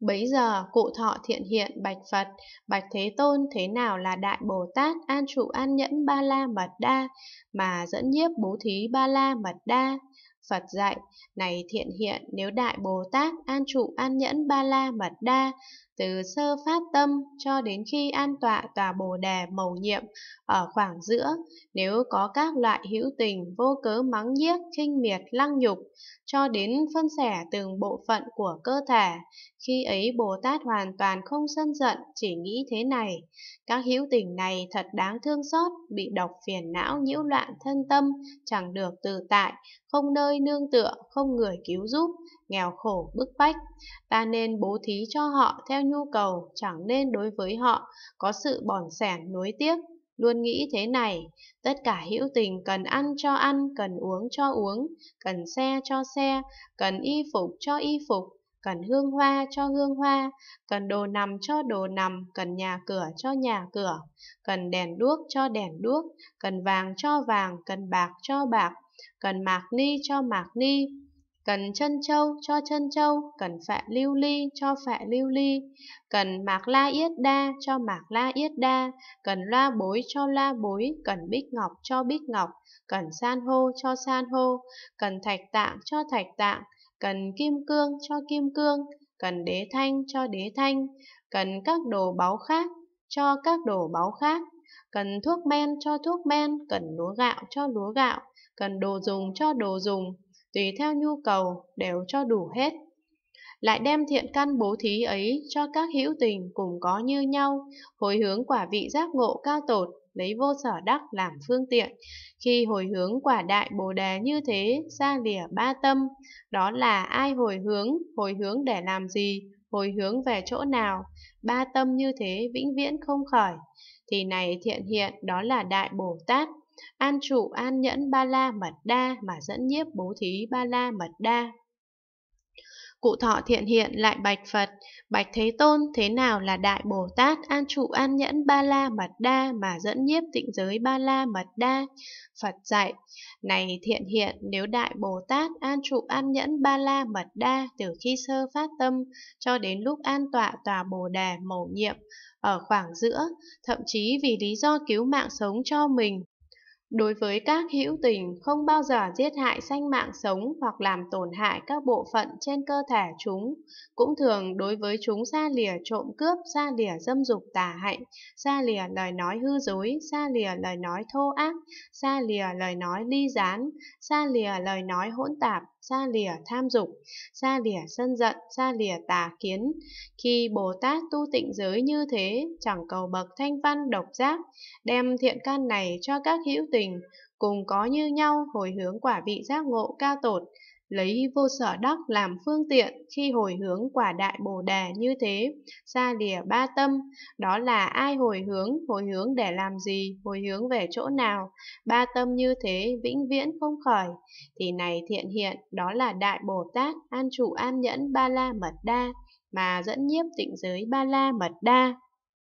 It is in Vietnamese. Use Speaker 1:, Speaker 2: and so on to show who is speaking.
Speaker 1: Bấy giờ cụ thọ thiện hiện bạch Phật, bạch Thế Tôn thế nào là Đại Bồ Tát An Trụ An Nhẫn Ba La Mật Đa, mà dẫn nhiếp bố thí Ba La Mật Đa. Phật dạy, này thiện hiện nếu Đại Bồ Tát An Trụ An Nhẫn Ba La Mật Đa từ sơ phát tâm cho đến khi an tọa tòa bồ đề mầu nhiệm ở khoảng giữa, nếu có các loại hữu tình vô cớ mắng nhiếc, khinh miệt, lăng nhục, cho đến phân xẻ từng bộ phận của cơ thể, khi ấy Bồ Tát hoàn toàn không sân giận, chỉ nghĩ thế này, các hữu tình này thật đáng thương xót, bị độc phiền não nhiễu loạn thân tâm, chẳng được tự tại, không nơi nương tựa, không người cứu giúp, nghèo khổ bức bách, ta nên bố thí cho họ theo nhu cầu, chẳng nên đối với họ có sự bòn sẻn nối tiếc. Luôn nghĩ thế này, tất cả hữu tình cần ăn cho ăn, cần uống cho uống, cần xe cho xe, cần y phục cho y phục, cần hương hoa cho hương hoa, cần đồ nằm cho đồ nằm, cần nhà cửa cho nhà cửa, cần đèn đuốc cho đèn đuốc, cần vàng cho vàng, cần bạc cho bạc, cần mạc ni cho mạc ni, cần chân châu cho chân châu, cần phạ lưu ly cho phạ lưu ly, cần mạc la yết đa cho mạc la yết đa, cần loa bối cho loa bối, cần bích ngọc cho bích ngọc, cần san hô cho san hô, cần thạch tạng cho thạch tạng, cần kim cương cho kim cương, cần đế thanh cho đế thanh, cần các đồ báu khác cho các đồ báu khác, cần thuốc men cho thuốc men, cần lúa gạo cho lúa gạo, cần đồ dùng cho đồ dùng, tùy theo nhu cầu đều cho đủ hết. Lại đem thiện căn bố thí ấy cho các hữu tình cùng có như nhau, hồi hướng quả vị giác ngộ cao tột, lấy vô sở đắc làm phương tiện. Khi hồi hướng quả đại bồ đề như thế, xa lìa ba tâm, đó là ai hồi hướng, hồi hướng để làm gì, hồi hướng về chỗ nào, ba tâm như thế vĩnh viễn không khởi. Thì này thiện hiện đó là Đại Bồ Tát, an trụ an nhẫn ba la mật đa mà dẫn nhiếp bố thí ba la mật đa cụ thọ thiện hiện lại bạch Phật, bạch Thế Tôn thế nào là Đại Bồ Tát an trụ an nhẫn ba la mật đa mà dẫn nhiếp tịnh giới ba la mật đa. Phật dạy, này thiện hiện nếu Đại Bồ Tát an trụ an nhẫn ba la mật đa từ khi sơ phát tâm cho đến lúc an tọa tòa bồ đề mầu nhiệm, ở khoảng giữa, thậm chí vì lý do cứu mạng sống cho mình Đối với các hữu tình, không bao giờ giết hại sanh mạng sống hoặc làm tổn hại các bộ phận trên cơ thể chúng, cũng thường đối với chúng xa lìa trộm cướp, xa lìa dâm dục tà hạnh, xa lìa lời nói hư dối, xa lìa lời nói thô ác, xa lìa lời nói ly gián, xa lìa lời nói hỗn tạp, xa lìa tham dục, xa lìa sân giận, xa lìa tà kiến. Khi Bồ Tát tu tịnh giới như thế, chẳng cầu bậc thanh văn độc giác, đem thiện căn này cho các hữu tình tình, cùng có như nhau hồi hướng quả vị giác ngộ cao tột, lấy vô sở đắc làm phương tiện khi hồi hướng quả đại bồ đề như thế, xa lìa ba tâm, đó là ai hồi hướng, hồi hướng để làm gì, hồi hướng về chỗ nào, ba tâm như thế vĩnh viễn không khởi, thì này thiện hiện, đó là đại Bồ Tát, an trụ an nhẫn ba la mật đa, mà dẫn nhiếp tịnh giới ba la mật đa.